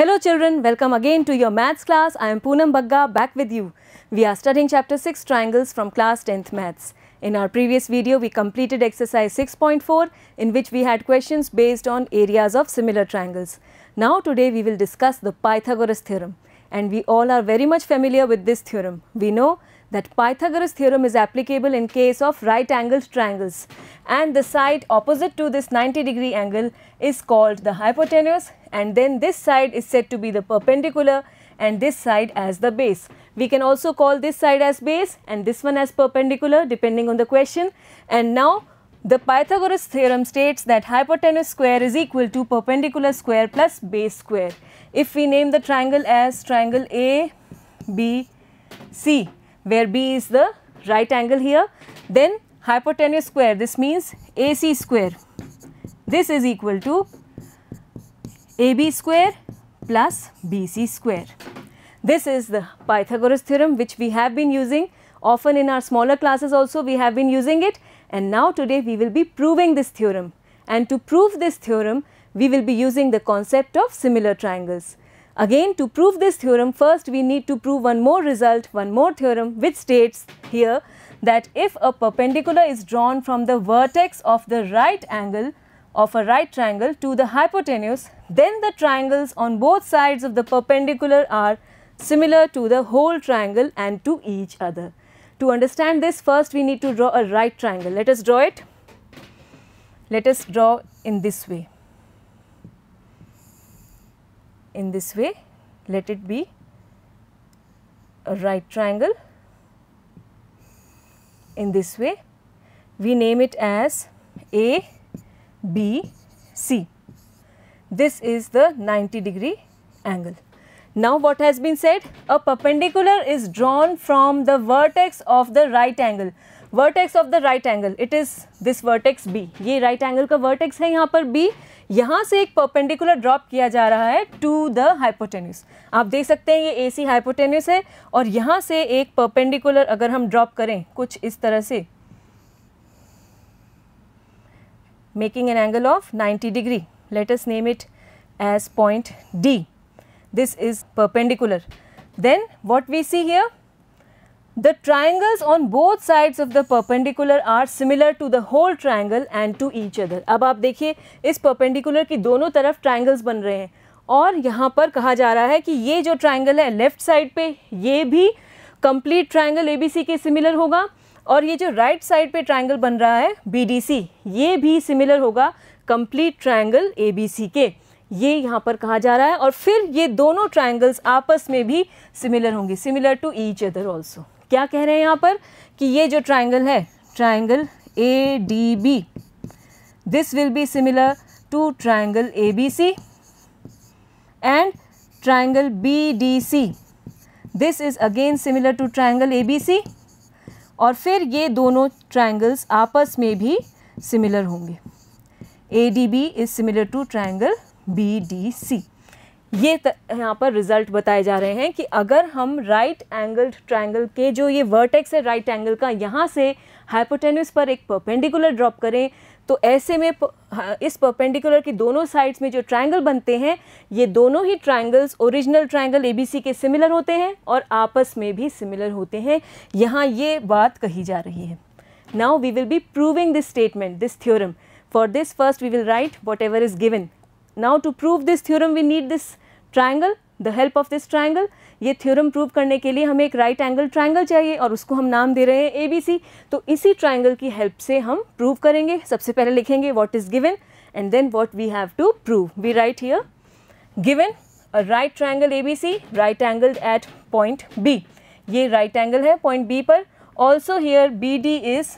Hello children, welcome again to your maths class. I am Poonam Bagga back with you. We are studying chapter 6 triangles from class 10th maths. In our previous video, we completed exercise 6.4 in which we had questions based on areas of similar triangles. Now today we will discuss the Pythagoras theorem and we all are very much familiar with this theorem. We know that Pythagoras theorem is applicable in case of right angled triangles and the side opposite to this 90 degree angle is called the hypotenuse and then this side is said to be the perpendicular and this side as the base. We can also call this side as base and this one as perpendicular depending on the question and now the Pythagoras theorem states that hypotenuse square is equal to perpendicular square plus base square. If we name the triangle as triangle A, B, C, where B is the right angle here. Then hypotenuse square, this means AC square. This is equal to AB square plus BC square. This is the Pythagoras theorem which we have been using often in our smaller classes also we have been using it and now today we will be proving this theorem and to prove this theorem we will be using the concept of similar triangles. Again to prove this theorem first we need to prove one more result, one more theorem which states here that if a perpendicular is drawn from the vertex of the right angle of a right triangle to the hypotenuse then the triangles on both sides of the perpendicular are similar to the whole triangle and to each other. To understand this first we need to draw a right triangle. Let us draw it. Let us draw in this way in this way let it be a right triangle in this way we name it as A B C. This is the 90 degree angle. Now what has been said? A perpendicular is drawn from the vertex of the right angle. Vertex of the right angle it is this vertex B ये right angle का vertex है यहाँ पर B यहाँ से एक perpendicular drop किया जा रहा है टू द हाइपोटेन्यूस आप देख सकते हैं ये ए सी हाइपोटेन्यूस है और यहाँ से एक परपेंडिकुलर अगर हम ड्रॉप करें कुछ इस तरह से making an angle of 90 degree Let name it it point D this is perpendicular then what we see see The triangles on both sides of the perpendicular are similar to the whole triangle and to each other. अब आप देखिए इस perpendicular की दोनों तरफ triangles बन रहे हैं और यहाँ पर कहा जा रहा है कि ये जो triangle है left side पे ये भी complete triangle ABC के सिमिलर होगा और ये जो राइट right साइड पे ट्राइंगल बन रहा है BDC ये भी सिमिलर होगा complete triangle ABC के ये यहाँ पर कहा जा रहा है और फिर ये दोनों ट्राइंगल्स आपस में भी सिमिलर होंगे similar to each other also क्या कह रहे हैं यहाँ पर कि ये जो ट्राइंगल है triangle A D B this will be similar to triangle A B C and triangle B D C this is again similar to triangle A B C और फिर ये दोनों ट्राइंगल्स आपस में भी सिमिलर होंगे A D B is similar to triangle B D C ये यहाँ पर रिजल्ट बताए जा रहे हैं कि अगर हम राइट एंगल्ड ट्रायंगल के जो ये वर्टेक्स है राइट एंगल का यहाँ से हाइपोटेन्यूस पर एक परपेंडिकुलर ड्रॉप करें तो ऐसे में इस परपेंडिकुलर की दोनों साइड्स में जो ट्रायंगल बनते हैं ये दोनों ही ट्रायंगल्स ओरिजिनल ट्रायंगल एबीसी के सिमिलर होते हैं और आपस में भी सिमिलर होते हैं यहाँ ये बात कही जा रही है now we will be proving this statement this theorem for this first we will write what is given now to prove this theorem we need this triangle the help of this triangle ये theorem prove करने के लिए हमें एक right angle triangle चाहिए और उसको हम नाम दे रहे हैं ए बी सी तो इसी ट्राइंगल की हेल्प से हम प्रूव करेंगे सबसे पहले लिखेंगे what is given and then what we have to prove we write here given a right triangle A B C right angle at point B ये राइट right एंगल है point B पर also here B D is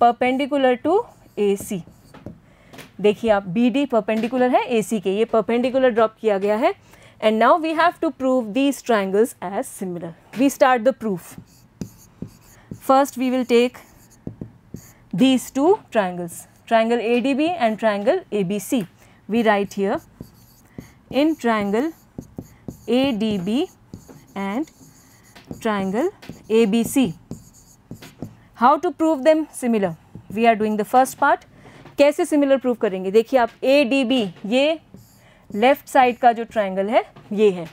perpendicular to A C देखिए आप B D perpendicular है A सी के ये perpendicular drop किया गया है and now we have to prove these triangles as similar we start the proof first we will take these two triangles triangle ADB and triangle ABC we write here in triangle ADB and triangle ABC how to prove them similar we are doing the first part कैसे similar prove करेंगे देखिए आप A D B ये left side का जो triangle है ये है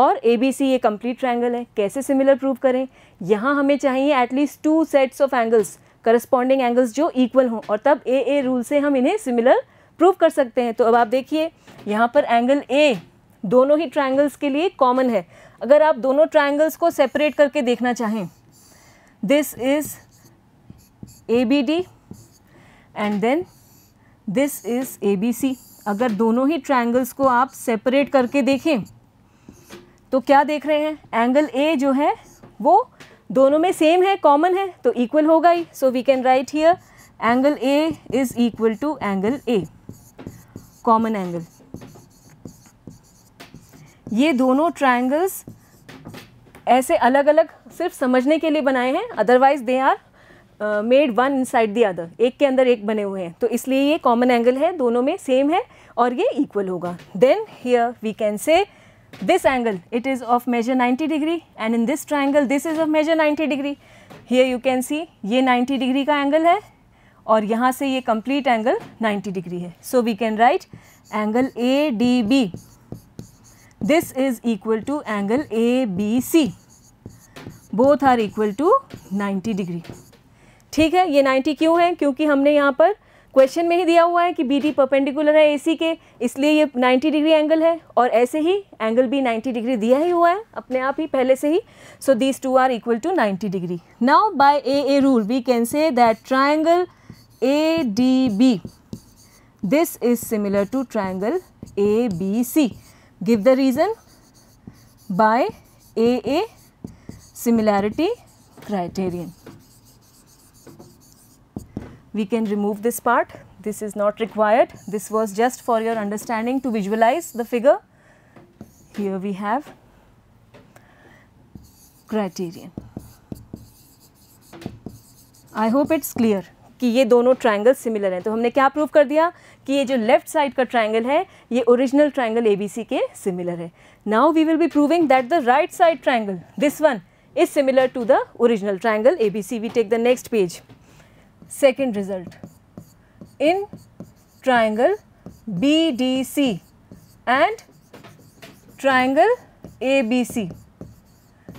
और ए बी सी ये कंप्लीट ट्रायंगल है कैसे सिमिलर प्रूव करें यहाँ हमें चाहिए at least two sets of angles corresponding angles जो इक्वल हों और तब ए ए रूल से हम इन्हें सिमिलर प्रूव कर सकते हैं तो अब आप देखिए यहाँ पर एंगल ए दोनों ही ट्राइंगल्स के लिए कॉमन है अगर आप दोनों ट्राइंगल्स को सेपरेट करके देखना चाहें this is A B D and then this is A B C अगर दोनों ही ट्राइंगल्स को आप सेपरेट करके देखें तो क्या देख रहे हैं एंगल ए जो है वो दोनों में सेम है कॉमन है तो इक्वल होगा ही so we can write here angle A is equal to angle A common angle ये दोनों ट्राइंगल्स ऐसे अलग अलग सिर्फ समझने के लिए बनाए हैं otherwise they are made one inside the other एक के अंदर एक बने हुए हैं तो इसलिए ये कॉमन एंगल है दोनों में सेम है और ये इक्वल होगा then here we can say this angle it is of measure 90 degree and in this triangle this is of measure 90 degree here you can see ये 90 डिग्री का एंगल है और यहाँ से ये कंप्लीट एंगल 90 डिग्री है so we can write angle A D B this is equal to angle A B C both are equal to 90 degree ठीक है ये 90 क्यों है क्योंकि हमने यहाँ पर क्वेश्चन में ही दिया हुआ है कि बी डी परपेंडिकुलर है ए के इसलिए ये 90 डिग्री एंगल है और ऐसे ही एंगल भी 90 डिग्री दिया ही हुआ है अपने आप ही पहले से ही so these two are equal to 90 degree now by A A rule we can say that triangle A D B this is to triangle A B C give the reason by A A similarity criterion we can remove this part this is not required this was just for your understanding to visualize the figure here we have criterion i hope it's clear कि ये दोनों triangle similar हैं तो हमने क्या prove कर दिया कि ये जो लेफ्ट साइड का ट्राइंगल है ये ओरिजिनल ट्रायंगल एबीसी के सिमिलर है now we will be proving that the right side triangle this one is similar to the original triangle ABC we take the next page second result in triangle BDC and triangle ABC.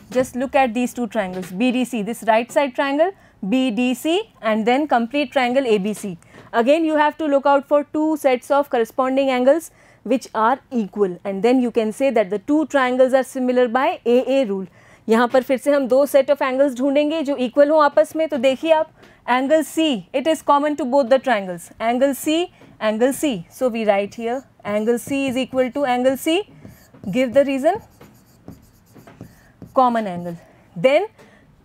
Just look at these two triangles BDC, this right side triangle BDC and then complete triangle ABC. Again you have to look out for two sets of corresponding angles which are equal and then you can say that the two triangles are similar by AA rule. यहाँ पर फिर से हम दो set of angles ढूंढेंगे जो equal हो आपस में तो देखिए आप angle C, it is common to both the triangles, angle C, angle C. So, we write here angle C is equal to angle C, give the reason, common angle. Then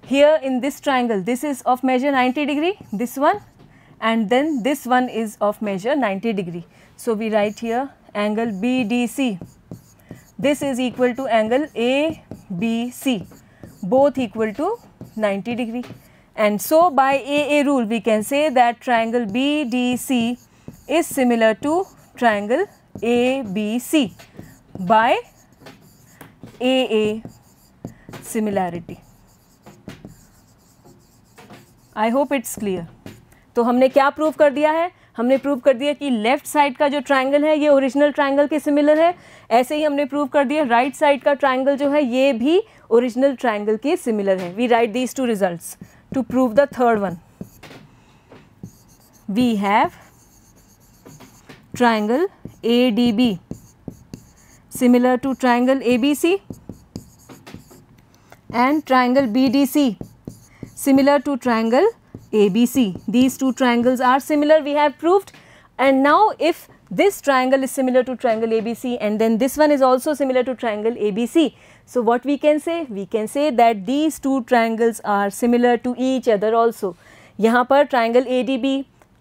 here in this triangle, this is of measure 90 degree, this one and then this one is of measure 90 degree. So, we write here angle BDC, this is equal to angle ABC, both equal to 90 degree. And so by AA rule we can say that triangle BDC is similar to triangle ABC by AA similarity. I hope it's clear तो हमने क्या prove कर दिया है हमने prove कर दिया कि लेफ्ट साइड का जो ट्राइंगल है ये ओरिजिनल ट्राइंगल के सिमिलर है ऐसे ही हमने प्रूव कर दिया राइट right साइड का ट्राइंगल जो है ये भी ओरिजिनल ट्राइंगल के सिमिलर है we write these two results to prove the third one. We have triangle ADB similar to triangle ABC and triangle BDC similar to triangle ABC. These two triangles are similar we have proved and now if this triangle is similar to triangle ABC and then this one is also similar to triangle ABC So, what we can say? We can say that these two triangles are similar to each other also. यहाँ पर triangle adb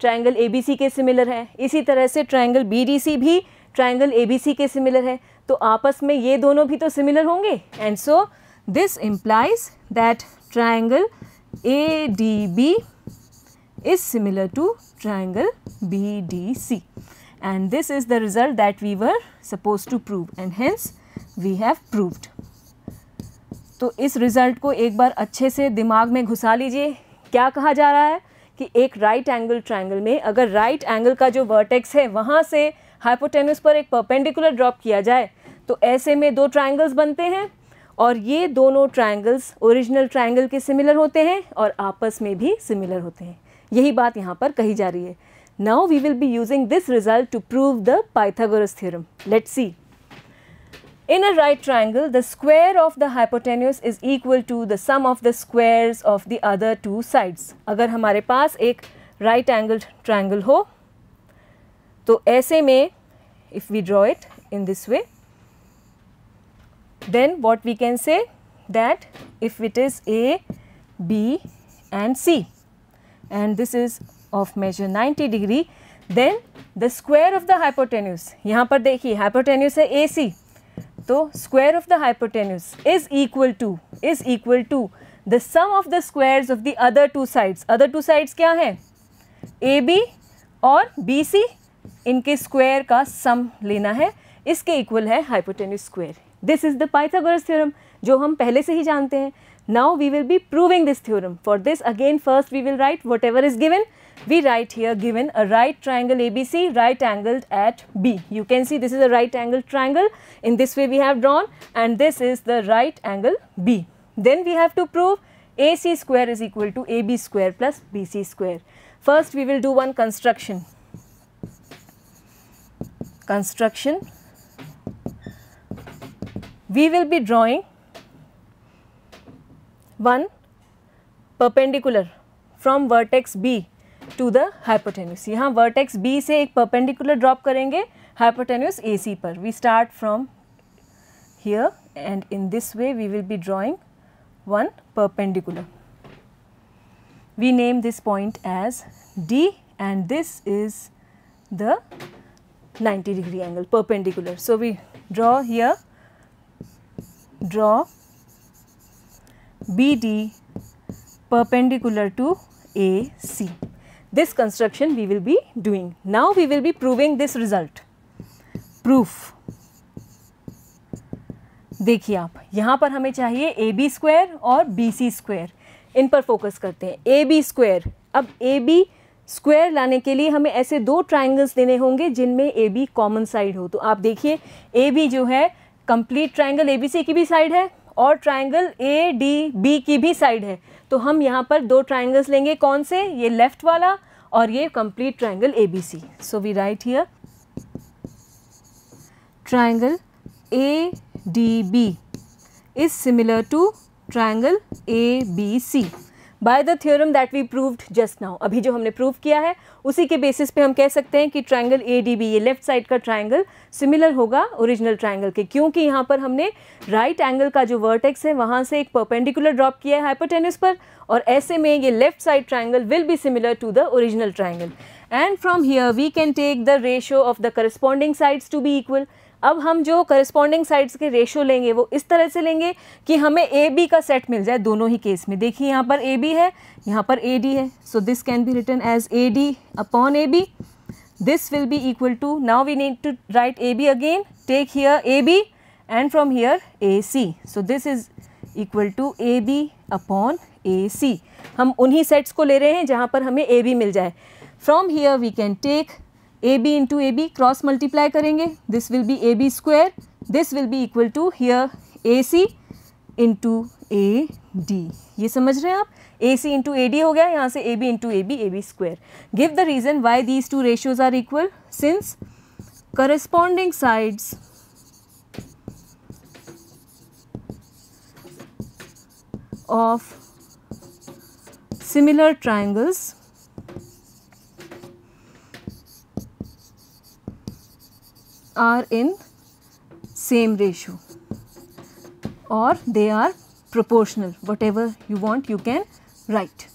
triangle abc triangle A B C के similar है इसी तरह से triangle B D सी भी triangle A B C के similar है तो आपस में ये दोनों भी तो सिमिलर होंगे and so this implies that triangle A is similar to triangle BDC and this is the result that we were supposed to prove and hence we have proved. तो इस रिज़ल्ट को एक बार अच्छे से दिमाग में घुसा लीजिए क्या कहा जा रहा है कि एक राइट एंगल ट्रायंगल में अगर राइट एंगल का जो वर्टेक्स है वहाँ से हाइपोटेनस पर एक परपेंडिकुलर ड्रॉप किया जाए तो ऐसे में दो ट्रायंगल्स बनते हैं और ये दोनों ट्रायंगल्स ओरिजिनल ट्रायंगल के सिमिलर होते हैं और आपस में भी सिमिलर होते हैं यही बात यहाँ पर कही जा रही है now we will be using this result to prove the Pythagoras theorem let's see In a right triangle, the square of the hypotenuse is equal to the sum of the squares of the other two sides. अगर हमारे पास एक right angled triangle हो तो ऐसे में if we draw it in this way, then what we can say that if it is A, B and C and this is of measure 90 degree, then the square of the hypotenuse, यहाँ पर देखिए hypotenuse है AC. तो square of the hypotenuse is equal to is equal to the sum of the squares of the other two sides other two sides क्या है A B और B सी इनके square का सम लेना है इसके इक्वल है hypotenuse square this is the Pythagoras theorem जो हम पहले से ही जानते हैं now we will be proving this theorem for this again first we will write whatever is given we write here given a right triangle ABC right angled at B. You can see this is a right angle triangle in this way we have drawn and this is the right angle B. Then we have to prove AC square is equal to AB square plus BC square. First we will do one construction. Construction. We will be drawing one perpendicular from vertex B to the hypotenuse. Hypotenuse यहाँ vertex vertex B, एक perpendicular drop करेंगे hypotenuse A C पर We start from here and in this way we will be drawing one perpendicular. We name this point as D and this is the 90 degree angle perpendicular. So, we draw here draw BD perpendicular to AC. this construction we will be doing. Now we will be proving this result. Proof. देखिए आप यहाँ पर हमें चाहिए A B square और B C square इन पर focus करते हैं ए बी स्क्वायर अब ए बी स्क्वायर लाने के लिए हमें ऐसे दो ट्राइंगल्स देने होंगे जिनमें ए बी कॉमन साइड हो तो आप देखिए ए बी जो है complete triangle A B C की भी साइड है और ट्राइंगल ए डी बी की भी साइड है तो हम यहाँ पर दो ट्राइंगल्स लेंगे कौन से ये लेफ़्ट वाला और ये complete triangle A B C so we write here triangle A D B is similar to triangle A B C by the theorem that we proved just now अभी जो हमने प्रूव किया है उसी के बेसिस पे हम कह सकते हैं कि ट्राइंगल ए डी बी ये लेफ्ट साइड का ट्राइंगल सिमिलर होगा ओरिजिनल ट्राइंगल के क्योंकि यहाँ पर हमने राइट right एंगल का जो वर्टेक्स है वहाँ से एक परपेंडिकुलर ड्रॉप किया है हाइपोटेनिस पर और ऐसे में ये left side triangle will be similar to the original triangle and from here we can take the ratio of the corresponding sides to be equal अब हम जो करस्पॉन्डिंग साइड्स के रेशो लेंगे वो इस तरह से लेंगे कि हमें ए बी का सेट मिल जाए दोनों ही केस में देखिए यहाँ पर ए बी है यहाँ पर ए डी है so this can be written as A D upon A B this will be now we need to write A B again take write A B and from AB A C so this is equal to A B upon A C हम उन्हीं sets को ले रहे हैं जहाँ पर हमें ए B मिल जाए from here we can take A B into A B cross multiply करेंगे this will be A B square this will be equal to here A C into A D ये समझ रहे हैं आप ए सी इंटू ए डी हो गया यहाँ से A B into A B A B square give the reason why these two ratios are equal since corresponding sides of similar triangles are in same ratio or they are proportional whatever you want you can write.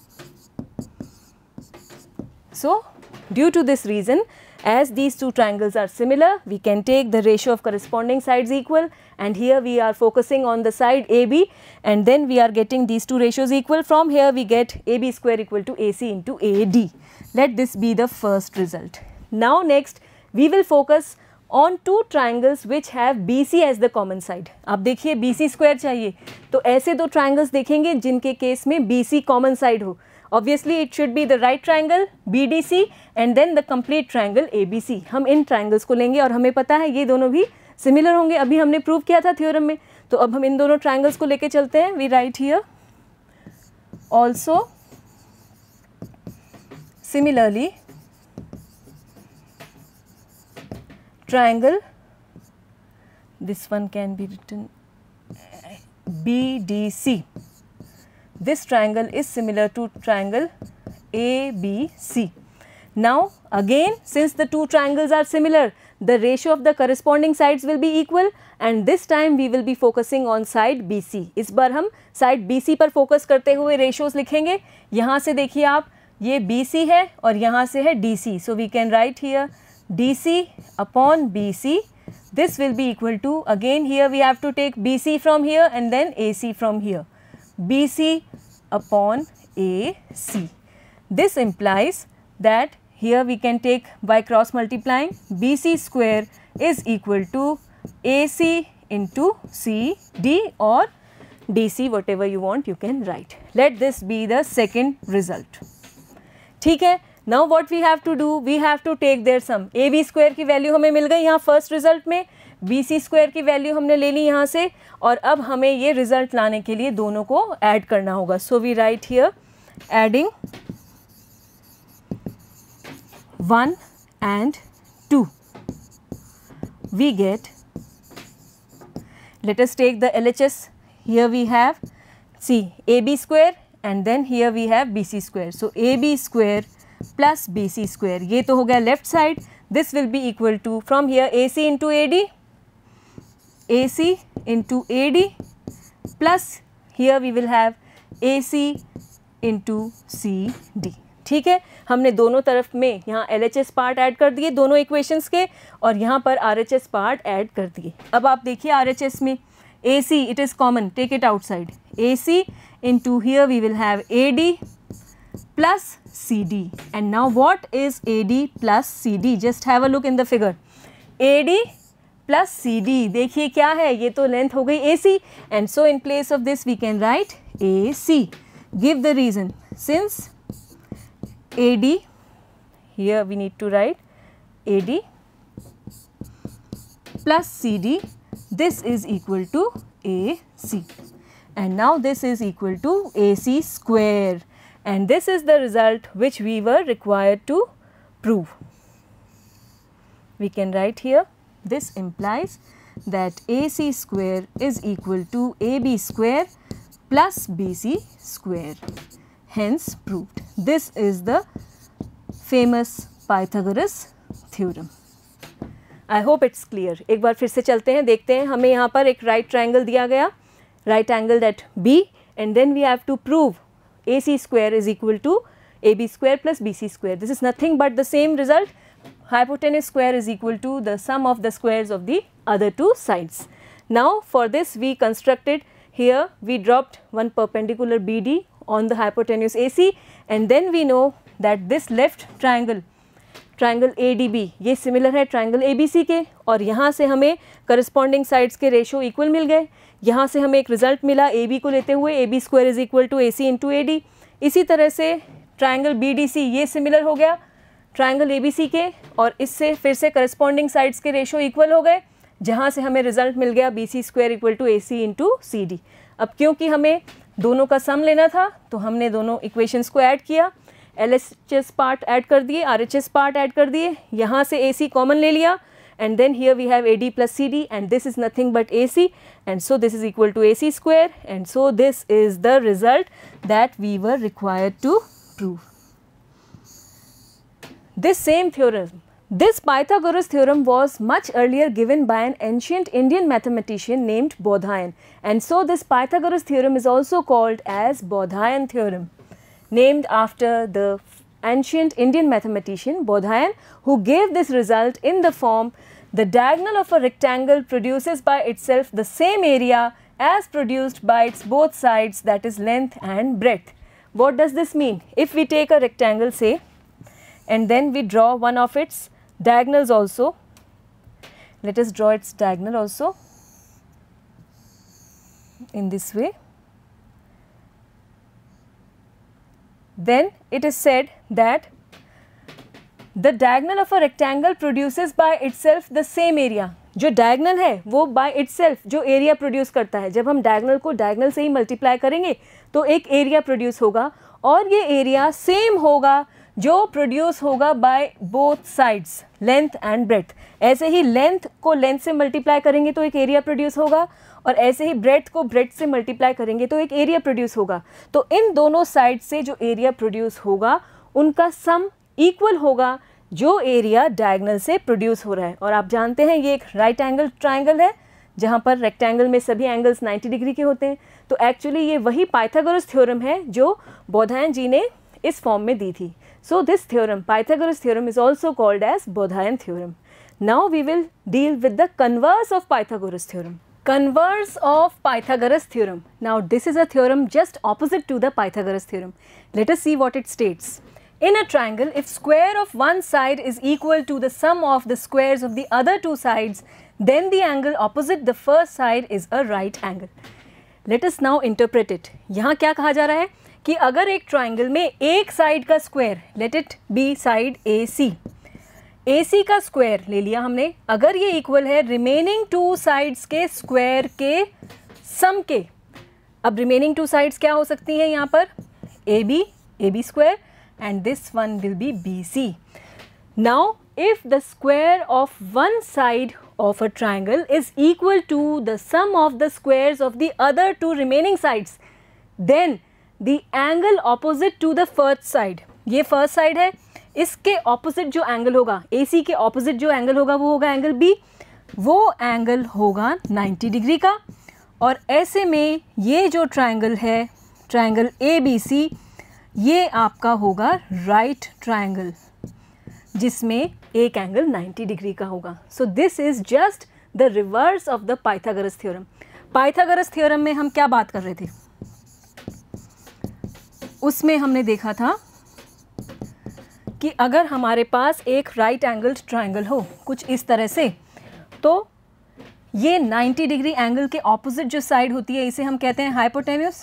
So due to this reason as these two triangles are similar we can take the ratio of corresponding sides equal and here we are focusing on the side AB and then we are getting these two ratios equal from here we get AB square equal to AC into AD. Let this be the first result. Now next we will focus on two triangles which have B C as the common side आप देखिए B C square चाहिए तो ऐसे दो triangles देखेंगे जिनके case में B C common side हो obviously it should be the right triangle B D C and then the complete triangle A B C हम इन ट्राइंगल्स को लेंगे और हमें पता है ये दोनों भी सिमिलर होंगे अभी हमने प्रूव किया था थ्योरम में तो अब हम इन दोनों ट्राइंगल्स को लेके चलते हैं we write here also similarly triangle this one can be written BDC. This triangle is similar to triangle ABC. Now again since the two triangles are similar the ratio of the corresponding sides will be equal and this time we will be focusing on side BC. is bar hum side BC par focus karte hue ratios likhenge yahan se dekhiye aap ye BC hai aur yahan se hai DC. So we can write here DC upon BC. This will be equal to again here we have to take BC from here and then AC from here. BC upon AC. This implies that here we can take by cross multiplying BC square is equal to AC into CD or DC whatever you want you can write. Let this be the second result. ठीक है now what we have to do we have to take their sum A B square की value हमें मिल गई यहाँ first result में B C square की value हमने ले ली यहाँ से और अब हमें ये रिजल्ट लाने के लिए दोनों को ऐड करना होगा so we write here adding one and two the L H S here we have C A B square and then here we have B C square so A B square plus B C square ये तो हो गया left side this will be equal to from here A C into A D A C into A D plus here we will have A C into C D ठीक है हमने दोनों तरफ में यहाँ L H S part add कर दिए दोनों इक्वेशंस के और यहाँ पर R H S part add कर दिए अब आप देखिए आर एच एस में A C it is common take it outside A C into here we will have A D plus CD. And now what is AD plus CD? Just have a look in the figure. AD plus CD. देखिए क्या है ये तो length हो गई AC. And so in place of this we can write AC. Give the reason. Since AD, here we need to write AD plus CD. This is equal to AC. And now this is equal to AC square and this is the result which we were required to prove. We can write here this implies that AC square is equal to AB square plus BC square hence proved. This is the famous Pythagoras theorem. I hope it's clear. एक बार फिर से चलते हैं देखते हैं हमें यहाँ पर एक right triangle दिया गया right angle at B, and then we have to prove. AC square is equal to AB square plus BC square. This is nothing but the same result hypotenuse square is equal to the sum of the squares of the other two sides. Now for this we constructed here we dropped one perpendicular BD on the hypotenuse AC and then we know that this left triangle triangle A ये similar है triangle A के और यहाँ से हमें corresponding sides के ratio equal मिल गए यहाँ से हमें एक रिजल्ट मिला ए को लेते हुए A B square is equal to A C into A इसी तरह से ट्रायंगल बी ये सिमिलर हो गया ट्रायंगल ए के और इससे फिर से करस्पॉन्डिंग साइड्स के रेशो इक्वल हो गए जहाँ से हमें रिजल्ट मिल गया B C square equal to A C to C D अब क्योंकि हमें दोनों का सम लेना था तो हमने दोनों इक्वेशंस को ऐड किया एल पार्ट ऐड कर दिए आर पार्ट ऐड कर दिए यहाँ से ए कॉमन ले लिया and then here we have A D plus C D and this is nothing but A C and so this is equal to A C square and so this is the result that we were required to prove this same theorem this Pythagoras theorem was much earlier given by an ancient Indian mathematician named Baudhayana and so this Pythagoras theorem is also called as Baudhayana theorem named after the ancient Indian mathematician Bodhayan who gave this result in the form the diagonal of a rectangle produces by itself the same area as produced by its both sides that is length and breadth. What does this mean? If we take a rectangle say and then we draw one of its diagonals also, let us draw its diagonal also in this way then it is said that the diagonal of a rectangle produces by itself the same area जो diagonal है वो by itself जो area produce करता है जब हम diagonal को diagonal से ही मल्टीप्लाई करेंगे तो एक एरिया प्रोड्यूस होगा और ये एरिया सेम होगा जो प्रोड्यूस होगा by both sides length and breadth ऐसे ही लेंथ को लेंथ से मल्टीप्लाई करेंगे तो एक एरिया प्रोड्यूस होगा और ऐसे ही ब्रेथ को ब्रेथ से मल्टीप्लाई करेंगे तो एक एरिया प्रोड्यूस होगा तो इन दोनों साइड से जो एरिया प्रोड्यूस होगा उनका सम इक्वल होगा जो एरिया डायगनल से प्रोड्यूस हो रहा है और आप जानते हैं ये एक राइट एंगल ट्राइंगल है जहाँ पर रेक्टेंगल में सभी एंगल्स 90 डिग्री के होते हैं तो एक्चुअली ये वही पाइथागोरस थ्योरम है जो बोधायन जी ने इस फॉर्म में दी थी so this theorem Pythagoras theorem is also called as Baudhayana theorem now we will deal with the converse of Pythagoras theorem Converse of Pythagoras theorem. Now this is a theorem just opposite to the Pythagoras theorem. Let us see what it states. In a triangle, if square of one side is equal to the sum of the squares of the other two sides, then the angle opposite the first side is a right angle. Let us now interpret it. यहाँ क्या कहा जा रहा है कि अगर एक triangle में एक साइड का square let it be side A C A C का स्क्वायर ले लिया हमने अगर ये इक्वल है रिमेनिंग टू साइड्स के स्क्वायर के सम के अब रिमेनिंग टू साइड्स क्या हो सकती हैं यहाँ पर A B A B square and this one will be B C now if the square of one side of a triangle is equal to the sum of the squares of the other two remaining sides then the angle opposite to the first side ये first side है इसके opposite जो angle होगा ए सी के opposite जो angle होगा वो होगा एंगल बी वो एंगल होगा 90 डिग्री का और ऐसे में ये जो ट्राइंगल है ट्राइंगल ए बी सी ये आपका होगा राइट ट्राइंगल जिसमें एक एंगल 90 डिग्री का होगा so this is just the reverse of the Pythagoras theorem Pythagoras theorem में हम क्या बात कर रहे थे उसमें हमने देखा था कि अगर हमारे पास एक राइट एंगल्ड ट्राइंगल हो कुछ इस तरह से तो ये 90 डिग्री एंगल के ऑपोजिट जो साइड होती है इसे हम कहते हैं हाइपोटेन्यूस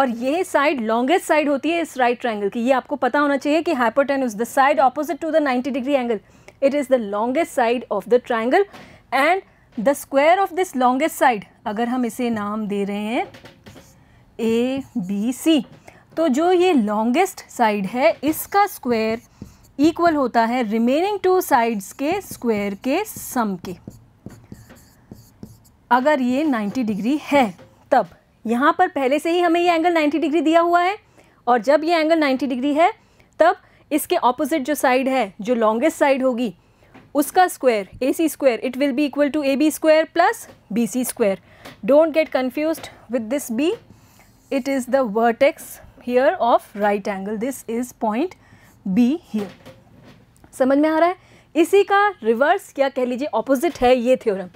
और ये साइड लॉन्गेस्ट साइड होती है इस राइट ट्राइंगल की ये आपको पता होना चाहिए कि hypotenuse the side opposite to the 90 degree angle it is the longest side of the triangle and the square of this longest side अगर हम इसे नाम दे रहे हैं ए बी सी तो जो ये लॉन्गेस्ट साइड है इसका स्क्वायर इक्वल होता है रिमेनिंग टू साइड्स के स्क्वायर के सम के अगर ये 90 डिग्री है तब यहाँ पर पहले से ही हमें ये एंगल 90 डिग्री दिया हुआ है और जब ये एंगल 90 डिग्री है तब इसके ऑपोजिट जो साइड है जो लॉन्गेस्ट साइड होगी उसका square A C square it will be equal to A B square plus B C square don't get confused with this B it is the vertex here of right angle this is point B here समझ में आ रहा है इसी का reverse क्या कह लीजिए opposite है ये थ्योरम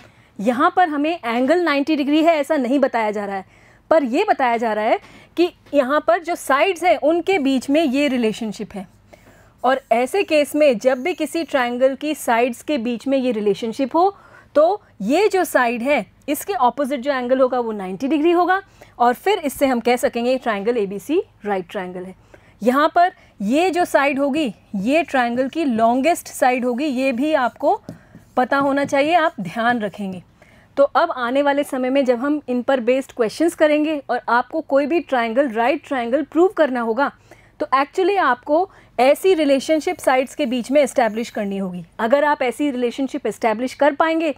यहाँ पर हमें एंगल 90 डिग्री है ऐसा नहीं बताया जा रहा है पर यह बताया जा रहा है कि यहाँ पर जो साइड्स हैं उनके बीच में ये रिलेशनशिप है और ऐसे केस में जब भी किसी ट्रायंगल की साइड्स के बीच में ये रिलेशनशिप हो तो ये जो साइड है इसके ऑपोजिट जो एंगल होगा वो 90 डिग्री होगा और फिर इससे हम कह सकेंगे triangle A B C right triangle है यहाँ पर ये जो साइड होगी ये ट्राइंगल की लॉन्गेस्ट साइड होगी ये भी आपको पता होना चाहिए आप ध्यान रखेंगे तो अब आने वाले समय में जब हम इन पर बेस्ड क्वेश्चंस करेंगे और आपको कोई भी ट्राइंगल राइट ट्राइंगल प्रूव करना होगा तो एक्चुअली आपको ऐसी रिलेशनशिप साइड्स के बीच में इस्टेब्लिश करनी होगी अगर आप ऐसी रिलेशनशिप इस्टेब्लिश कर पाएंगे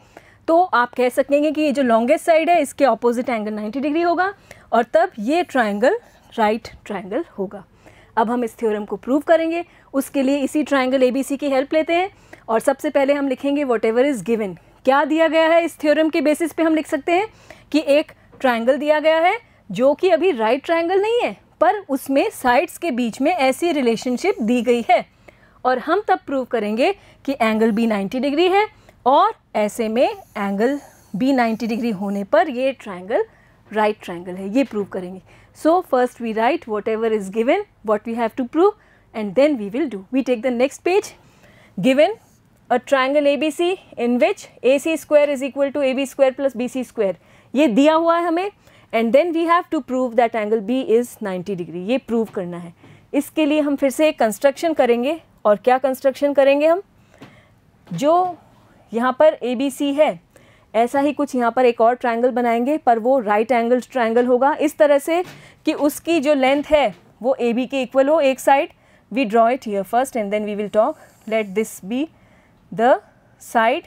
तो आप कह सकेंगे कि ये जो लॉन्गेस्ट साइड है इसके ऑपोजिट एंगल 90 डिग्री होगा और तब ये ट्राइंगल राइट ट्राइंगल होगा अब हम इस थ्योरम को प्रूव करेंगे उसके लिए इसी ट्राइंगल ए की हेल्प लेते हैं और सबसे पहले हम लिखेंगे वॉट एवर इज़ गिवन क्या दिया गया है इस थ्योरम के बेसिस पे हम लिख सकते हैं कि एक ट्राइंगल दिया गया है जो कि अभी राइट right ट्राइंगल नहीं है पर उसमें साइड्स के बीच में ऐसी रिलेशनशिप दी गई है और हम तब प्रूव करेंगे कि एंगल बी 90 डिग्री है और ऐसे में एंगल बी 90 डिग्री होने पर ये ट्राइंगल राइट ट्राइंगल है ये प्रूव करेंगे so first we write whatever is given what we have to prove and then we will do we take the next page given a triangle A B C in which A C square is equal to A B square plus B C square ये दिया हुआ है हमें and then we have to prove that angle B is 90 degree ये prove करना है इसके लिए हम फिर से एक कंस्ट्रक्शन करेंगे और क्या कंस्ट्रक्शन करेंगे हम जो यहाँ पर ए बी सी है ऐसा ही कुछ यहाँ पर एक और ट्रायंगल बनाएंगे पर वो राइट एंगल ट्रायंगल होगा इस तरह से कि उसकी जो लेंथ है वो ए बी के इक्वल हो एक side we draw it here first and then we will talk let this be the side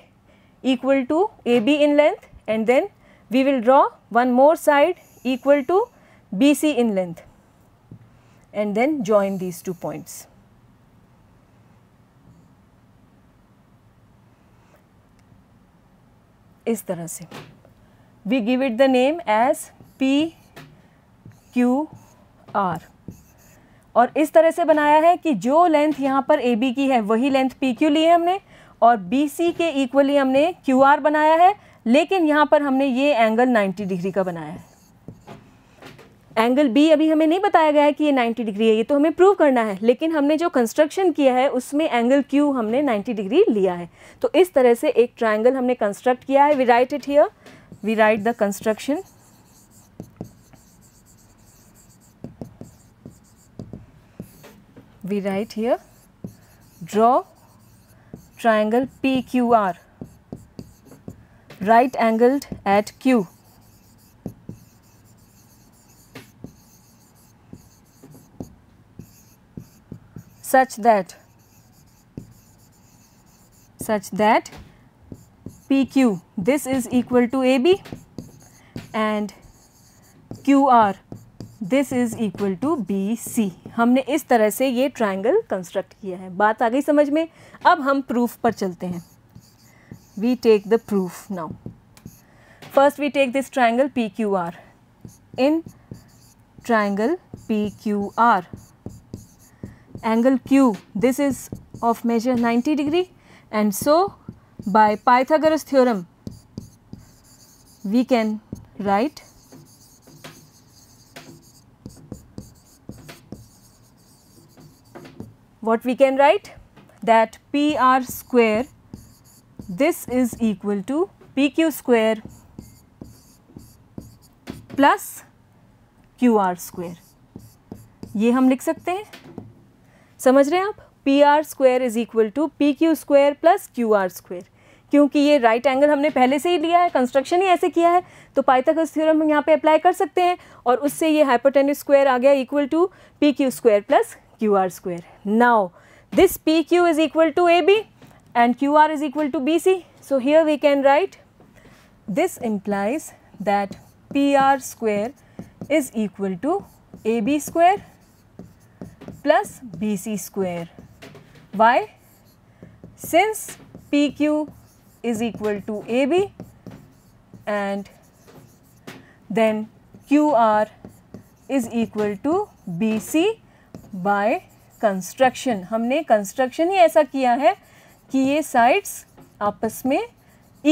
equal to A B in length and then we will draw one more side equal to B C in length and then join these two points इस तरह से we give it the name as P Q R और इस तरह से बनाया है कि जो लेंथ यहाँ पर ए बी की है वही लेंथ पी क्यू ली है हमने और बी सी के इक्वली हमने क्यू आर बनाया है लेकिन यहाँ पर हमने ये एंगल 90 डिग्री का बनाया है एंगल बी अभी हमें नहीं बताया गया है कि ये 90 डिग्री है ये तो हमें प्रूव करना है लेकिन हमने जो कंस्ट्रक्शन किया है उसमें एंगल क्यू हमने 90 डिग्री लिया है तो इस तरह से एक ट्राइंगल हमने कंस्ट्रक्ट किया है we write it here we write the construction here draw triangle P Q R right angled at Q such that such that PQ this is equal to AB and QR this is equal to B C हमने इस तरह से ये triangle construct किया है बात आ गई समझ में अब हम प्रूफ पर चलते हैं we take the proof now first we take this triangle P Q R in triangle P Q R angle Q. This is of measure 90 degree and so by Pythagoras theorem we can write what we can write that PR square this is equal to PQ square plus QR square ये हम लिख सकते हैं समझ रहे हैं आप P R square is equal to P Q square plus Q R square क्योंकि ये राइट एंगल हमने पहले से ही लिया है कंस्ट्रक्शन ही ऐसे किया है तो पाइथागोरस थ्योरम हम यहाँ पे अप्लाई कर सकते हैं और उससे ये हाइपोटेनिस स्क्वायर आ गया equal to P Q square plus Q R square now A B and Q R is equal to B C so here we can write this implies that P R square is equal to A B square plus B C square since P Q is equal to A B and then Q R is equal to B C by construction हमने construction ही ऐसा किया है कि ये sides आपस में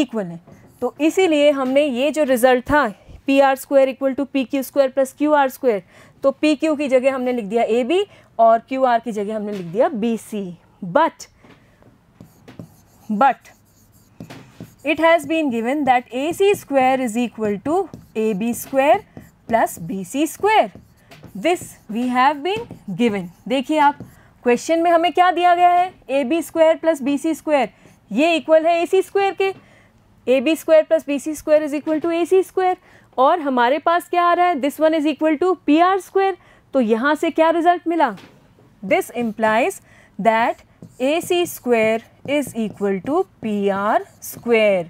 equal हैं तो इसीलिए हमने ये जो रिज़ल्ट था P R square equal to P Q square plus Q R square तो पी क्यू की जगह हमने लिख दिया ए बी और क्यू आर की जगह हमने लिख दिया B C but but given that A C square is equal to A B square plus B C square this we have been given देखिए आप क्वेश्चन में हमें क्या दिया गया है A B square plus B C square ये equal है ए सी स्क्वेयर के A B square plus B C square is equal to A C square और हमारे पास क्या आ रहा है this one is equal to P R square तो यहाँ से क्या रिजल्ट मिला this implies that A C square is equal to P R square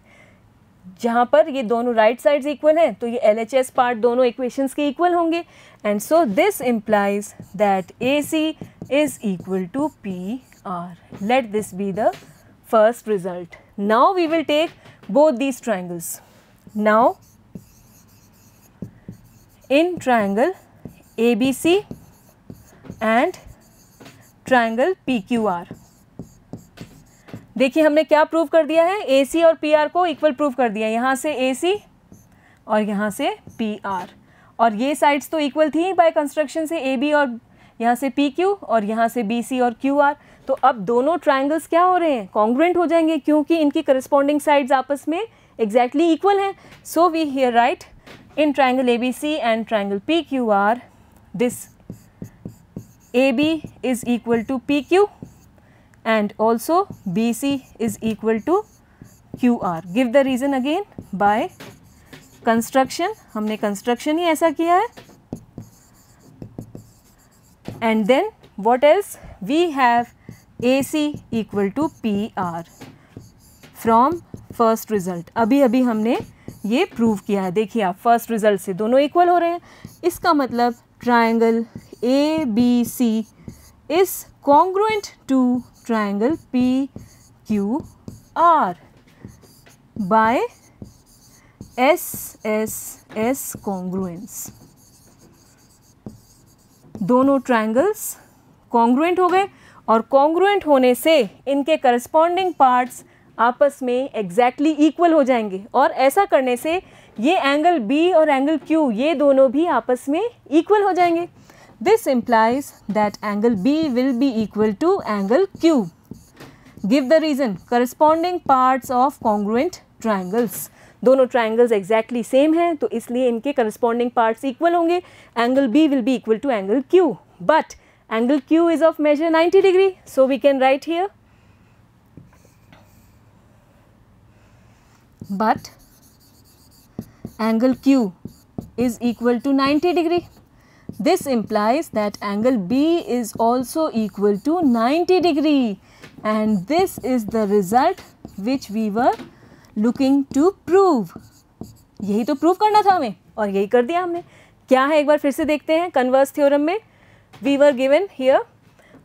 जहाँ पर ये दोनों राइट साइड्स इक्वल हैं तो ये एल एच एस पार्ट दोनों इक्वेशंस के इक्वल होंगे and so this implies that A C is equal to P R let this be the first result now we will take both these triangles now in triangle ABC and triangle PQR. देखिए हमने क्या prove कर दिया है AC और PR को equal prove कर दिया यहाँ से AC और यहाँ से PR और ये साइड्स तो इक्वल थी बाय कंस्ट्रक्शन से AB और यहाँ से PQ और यहाँ से BC और QR तो अब दोनों ट्राइंगल्स क्या हो रहे हैं कॉन्ग्रेंट हो जाएंगे क्योंकि इनकी करस्पॉन्डिंग साइड्स आपस में एग्जैक्टली इक्वल हैं so we here write in triangle A B C and triangle P Q R this AB is equal to PQ and also BC is equal to QR. Give the reason again by construction. हमने construction ही ऐसा किया है. And then what else? We have AC equal to PR from first result. अभी अभी हमने ये prove किया है देखिए आप फर्स्ट रिजल्ट से दोनों इक्वल हो रहे हैं इसका मतलब triangle ABC is congruent to triangle PQR by SSS congruence. दोनों ट्राइंगल्स कॉन्ग्रुएंट हो गए और कॉन्ग्रुएंट होने से इनके करस्पॉन्डिंग पार्ट्स आपस में एग्जैक्टली exactly इक्वल हो जाएंगे और ऐसा करने से ये एंगल बी और एंगल क्यू ये दोनों भी आपस में इक्वल हो जाएंगे this implies that angle B will be equal to angle Q give the reason corresponding parts of congruent triangles दोनों ट्राइंगल्स एग्जैक्टली सेम हैं तो इसलिए इनके करस्पॉन्डिंग पार्ट्स इक्वल होंगे angle B will be equal to angle Q but angle Q is of measure 90 degree so we can write here but angle Q is equal to 90 degree. This implies that angle B is also equal to 90 degree and this is the result which we were looking to prove. यही तो prove करना था हमें और यही कर दिया हमने क्या है एक बार फिर से देखते हैं कन्वर्स थ्योरम में we were given here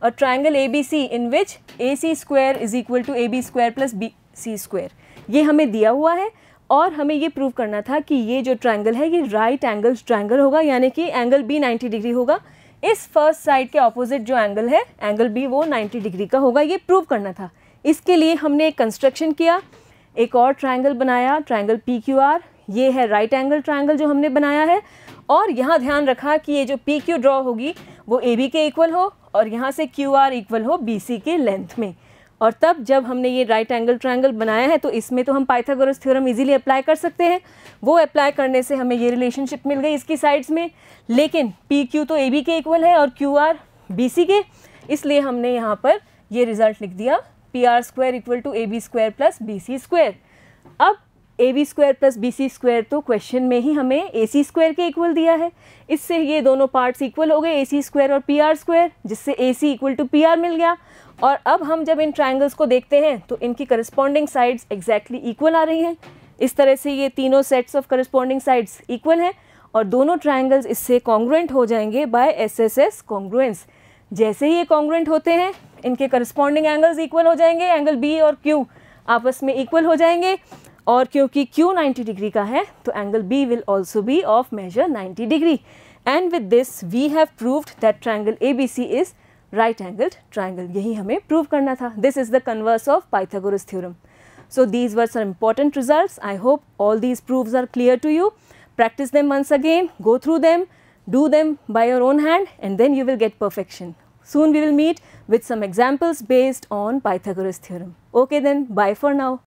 a triangle A B C in which A C square is equal to A B square plus B C square ये हमें दिया हुआ है और हमें ये प्रूव करना था कि ये जो ट्रायंगल है ये राइट एंगल ट्रायंगल होगा यानी कि एंगल बी 90 डिग्री होगा इस फर्स्ट साइड के ऑपोजिट जो एंगल है एंगल बी वो 90 डिग्री का होगा ये प्रूव करना था इसके लिए हमने एक कंस्ट्रक्शन किया एक और ट्रायंगल बनाया ट्रायंगल पी क्यू आर ये है राइट एंगल ट्राइंगल जो हमने बनाया है और यहाँ ध्यान रखा कि ये जो पी क्यू ड्रॉ होगी वो ए बी के इक्वल हो और यहाँ से क्यू आर इक्वल हो बी सी के लेंथ में और तब जब हमने ये राइट एंगल ट्राइंगल बनाया है तो इसमें तो हम पाइथागोरस थ्योरम इजीली अप्लाई कर सकते हैं वो अप्लाई करने से हमें ये रिलेशनशिप मिल गई इसकी साइड्स में लेकिन पी क्यू तो ए बी के इक्वल है और क्यू आर बी सी के इसलिए हमने यहाँ पर ये रिज़ल्ट लिख दिया P R square equal to A B square plus B C square अब A B square plus B C square तो क्वेश्चन में ही हमें ए सी स्क्वायर के इक्वल दिया है इससे ये दोनों पार्ट्स इक्वल हो गए ए सी स्क्वायर और पी आर स्क्वायर जिससे A C equal to P R मिल गया और अब हम जब इन ट्राइंगल्स को देखते हैं तो इनकी करस्पॉन्डिंग साइड्स एग्जैक्टली इक्वल आ रही हैं इस तरह से ये तीनों sets of corresponding sides equal हैं और दोनों ट्राइंगल्स इससे कॉन्ग्रुएंट हो जाएंगे by S S S congruence जैसे ही ये कॉन्ग्रुएंट होते हैं इनके करस्पॉन्डिंग एंगल्स इक्वल हो जाएंगे एंगल बी और क्यू आपस में इक्वल हो जाएंगे और क्योंकि क्यू 90 डिग्री का है तो angle B will also be of measure 90 degree and with this we have proved that triangle A B C is right angled triangle यही हमें प्रूव करना था this is the converse of Pythagoras theorem so these were are important result I hope all these prove are clear to you practice them once again go through them do them by your own hand and then you will get perfection soon we will meet with some examples based on Pythagoras theorem okay then bye for now